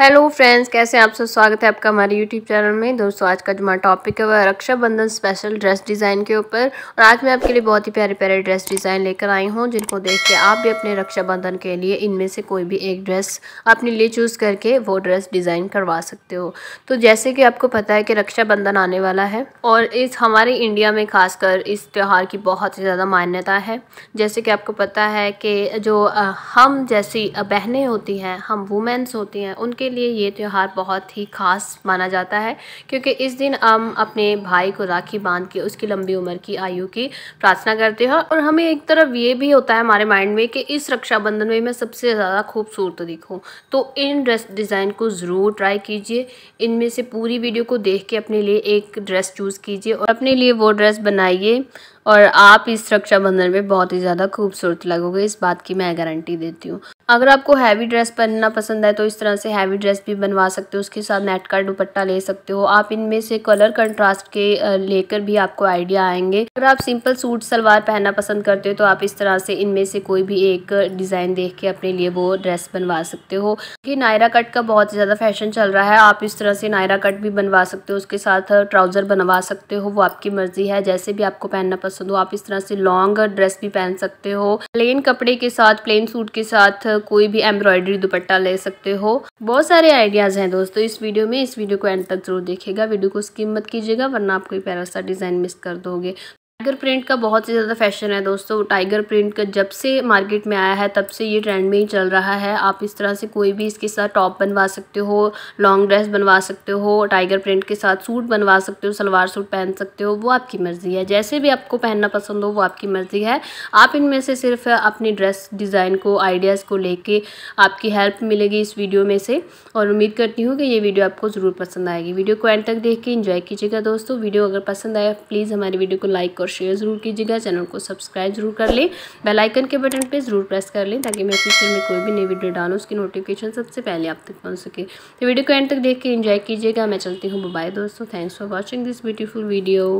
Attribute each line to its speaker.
Speaker 1: hello friends कैसे आप सब स्वागत है आपका हमारे यूट्यूब चैनल में दोस्तों आज का जो हमारा टॉपिक है वह रक्षाबंधन स्पेशल ड्रेस डिज़ाइन के ऊपर और आज मैं आपके लिए बहुत ही प्यारे प्यारे ड्रेस डिज़ाइन लेकर आई हूँ जिनको देख के आप भी अपने रक्षाबंधन के लिए इनमें से कोई भी एक ड्रेस अपने लिए चूज़ करके वो ड्रेस डिज़ाइन करवा सकते हो तो जैसे कि आपको पता है कि रक्षाबंधन आने वाला है और इस हमारे इंडिया में खासकर इस त्यौहार की बहुत ही ज़्यादा मान्यता है जैसे कि आपको पता है कि जो हम जैसी बहनें होती हैं हम वुमेंस होती हैं उनके के लिए ये त्यौहार बहुत ही ख़ास माना जाता है क्योंकि इस दिन हम अपने भाई को राखी बांध के उसकी लंबी उम्र की आयु की प्रार्थना करते हैं और हमें एक तरफ ये भी होता है हमारे माइंड में कि इस रक्षाबंधन में मैं सबसे ज़्यादा खूबसूरत दिखूँ तो इन ड्रेस डिज़ाइन को ज़रूर ट्राई कीजिए इनमें से पूरी वीडियो को देख के अपने लिए एक ड्रेस चूज़ कीजिए और अपने लिए वो ड्रेस बनाइए और आप इस रक्षाबंधन में बहुत ही ज़्यादा खूबसूरत लगोगे इस बात की मैं गारंटी देती हूँ अगर आपको हैवी ड्रेस पहनना पसंद है तो इस तरह से हैवी ड्रेस भी बनवा सकते हो उसके साथ नेट का दुपट्टा ले सकते हो आप इनमें से कलर कंट्रास्ट के लेकर भी आपको आइडिया आएंगे अगर आप सिंपल सूट सलवार पहनना पसंद करते हो तो आप इस तरह से इनमें से कोई भी एक डिज़ाइन देख के अपने लिए वो ड्रेस बनवा सकते हो क्योंकि नायरा कट का बहुत ज़्यादा फैशन चल रहा है आप इस तरह से नायरा कट भी बनवा सकते हो उसके साथ ट्राउज़र बनवा सकते हो वो आपकी मर्ज़ी है जैसे भी आपको पहनना पसंद पसंद हो आप इस तरह से लॉन्ग ड्रेस भी पहन सकते हो प्लेन कपड़े के साथ प्लेन सूट के साथ कोई भी एम्ब्रॉयडरी दुपट्टा ले सकते हो बहुत सारे आइडियाज़ हैं दोस्तों इस वीडियो में इस वीडियो को एंड तक जरूर देखेगा वीडियो को स्किप मत कीजिएगा वरना आप कोई पैरासा डिज़ाइन मिस कर दोगे टाइगर प्रिंट का बहुत ही ज़्यादा फैशन है दोस्तों टाइगर प्रिंट का जब से मार्केट में आया है तब से ये ट्रेंड में ही चल रहा है आप इस तरह से कोई भी इसके साथ टॉप बनवा सकते हो लॉन्ग ड्रेस बनवा सकते हो टाइगर प्रिंट के साथ सूट बनवा सकते हो सलवार सूट पहन सकते हो वो आपकी मर्ज़ी है जैसे भी आपको पहनना पसंद हो वो आपकी मर्ज़ी है आप इनमें से सिर्फ अपनी ड्रेस डिज़ाइन को आइडियाज़ को लेके आपकी हेल्प मिलेगी इस वीडियो में से और उम्मीद करती हूँ कि ये वीडियो आपको ज़रूर पसंद आएगी वीडियो को एंड तक देख के इंजॉय कीजिएगा दोस्तों वीडियो अगर पसंद आया प्लीज़ हमारी वीडियो को लाइक और शेयर ज़रूर कीजिएगा चैनल को सब्सक्राइब जरूर कर लें बेलाइकन के बटन पर ज़रूर प्रेस कर लें ताकि मैं फ्यूचर में कोई भी नई वीडियो डालूँ उसकी नोटिफिकेशन सबसे पहले आप तक पहुँच सके तो वीडियो को एंड तक देख के इन्जॉय कीजिएगा मैं चलती हूँ बाय दोस्तों thanks for watching this beautiful video